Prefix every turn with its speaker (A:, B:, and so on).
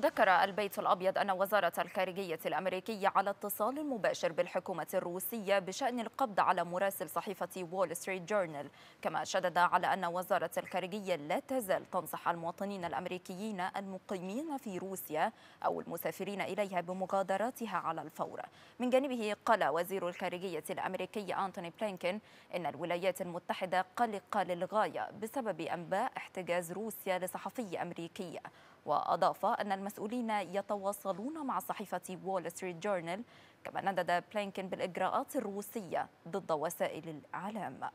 A: ذكر البيت الأبيض أن وزارة الخارجية الأمريكية على اتصال مباشر بالحكومة الروسية بشأن القبض على مراسل صحيفة وول ستريت جورنال كما شدد على أن وزارة الخارجية لا تزال تنصح المواطنين الأمريكيين المقيمين في روسيا أو المسافرين إليها بمغادراتها على الفور من جانبه قال وزير الخارجية الأمريكي أنتوني بلينكن إن الولايات المتحدة قلقة للغاية بسبب أنباء احتجاز روسيا لصحفي أمريكي وأضاف أن المسؤولين يتواصلون مع صحيفة وول ستريت جورنال كما ندد بلينكن بالإجراءات الروسية ضد وسائل الإعلام